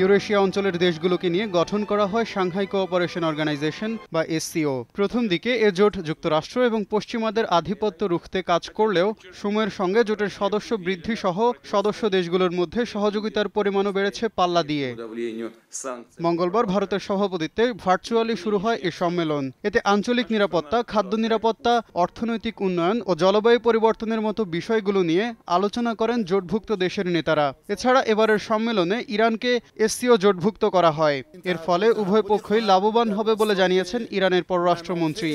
Eurasia অঞ্চলের দেশগুলোকে নিয়ে গঠন করা হয় সাংহাই কোঅপারেশন অর্গানাইজেশন বা এসসিও প্রথম দিকে এ জোট যুক্তরাষ্ট্র এবং পশ্চিমাদের আধিপত্য রুখতে কাজ করলেও সময়ের সঙ্গে জোটের সদস্য বৃদ্ধি সহ সদস্য দেশগুলোর মধ্যে সহযোগিতার পরিমাণও বেড়েছে পাল্লা দিয়ে মঙ্গলবার ভারতের সভাপতিত্বে ভার্চুয়ালি শুরু হয় এই সম্মেলন এতে আঞ্চলিক নিরাপত্তা খাদ্য নিরাপত্তা অর্থনৈতিক উন্নয়ন ও জলবায়ু পরিবর্তনের মতো বিষয়গুলো নিয়ে আলোচনা করেন জোটভুক্ত দেশের নেতারা এছাড়া এবারের সম্মেলনে ইরানকে এসসিও জোটভুক্ত করা হয় এর ফলে উভয় পক্ষই লাভবান হবে বলে জানিয়েছেন ইরানের পররাষ্ট্রমন্ত্রী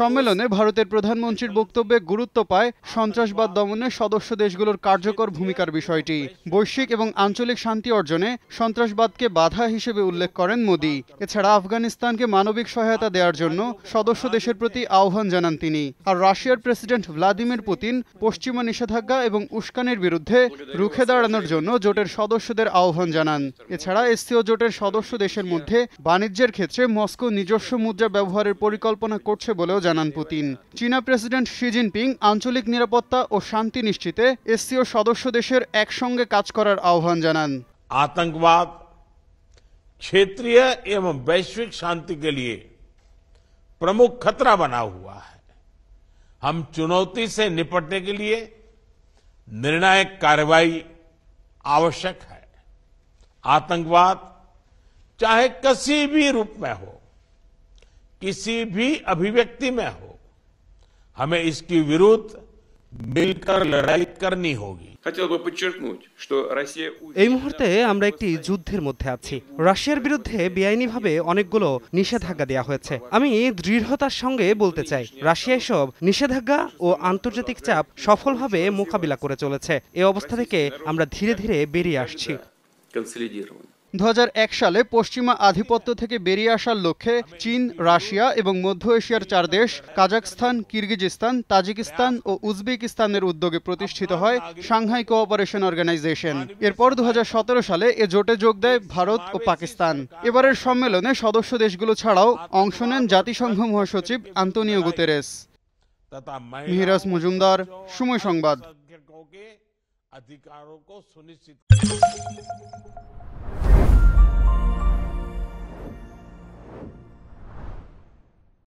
সম্মেলনে ভারতের প্রধানমন্ত্রীর বক্তব্যে গুরুত্ব পায় সন্ত্রাসবাদ দমনে সদস্য দেশগুলোর কার্যকর ভূমিকার বিষয়টি বৈশ্বিক এবং আঞ্চলিক শান্তি অর্জনে সন্ত্রাস সন্ত্রাসবাদকে বাধা হিসেবে উল্লেখ করেন মোদী এছাড়া আফগানিস্তানকে মানবিক সহায়তা দেওয়ার জন্য সদস্য দেশের প্রতি আহ্বান জানান তিনি আর রাশিয়ার প্রেসিডেন্ট ভ্লাদিমির পুতিন পশ্চিমা নিষেধাজ্ঞা এবং উস্কানির বিরুদ্ধে রুখে দাঁড়ানোর জন্য জোটের সদস্যদের আহ্বান জানান এছাড়া এসসিও জোটের সদস্য দেশের মধ্যে বাণিজ্যের ক্ষেত্রে মস্কো নিজস্ব মুদ্রা ব্যবহারের পরিকল্পনা করছে বলেও জানান পুতিন চীনা প্রেসিডেন্ট শি জিনপিং আঞ্চলিক নিরাপত্তা ও শান্তি নিশ্চিতে এসসিও সদস্য দেশের একসঙ্গে কাজ করার আহ্বান জানান आतंकवाद क्षेत्रीय एवं वैश्विक शांति के लिए प्रमुख खतरा बना हुआ है हम चुनौती से निपटने के लिए निर्णायक कार्रवाई आवश्यक है आतंकवाद चाहे किसी भी रूप में हो किसी भी अभिव्यक्ति में हो हमें इसके विरुद्ध এই মুহূর্তে আমরা একটি যুদ্ধের মধ্যে আছি রাশিয়ার বিরুদ্ধে বেআইনিভাবে অনেকগুলো নিষেধাজ্ঞা দেওয়া হয়েছে আমি দৃঢ়তার সঙ্গে বলতে চাই রাশিয়া এসব নিষেধাজ্ঞা ও আন্তর্জাতিক চাপ সফলভাবে মোকাবিলা করে চলেছে এ অবস্থা থেকে আমরা ধীরে ধীরে বেরিয়ে আসছি 2001 সালে পশ্চিমা আধিপত্য থেকে বেরিয়ে আসার লক্ষ্যে চীন রাশিয়া এবং মধ্য এশিয়ার চার দেশ কাজাকস্তান কিরগিজিস্তান তাজিকিস্তান ও উজবেকিস্তানের উদ্যোগে প্রতিষ্ঠিত হয় সাংহাই কোঅপারেশন অর্গানাইজেশন এরপর দু সালে এ জোটে যোগ দেয় ভারত ও পাকিস্তান এবারের সম্মেলনে সদস্য দেশগুলো ছাড়াও অংশ নেন জাতিসংঘ মহাসচিব আন্তোনিও গুতেরেস মিহিরাজ মজুমদার সময় সংবাদ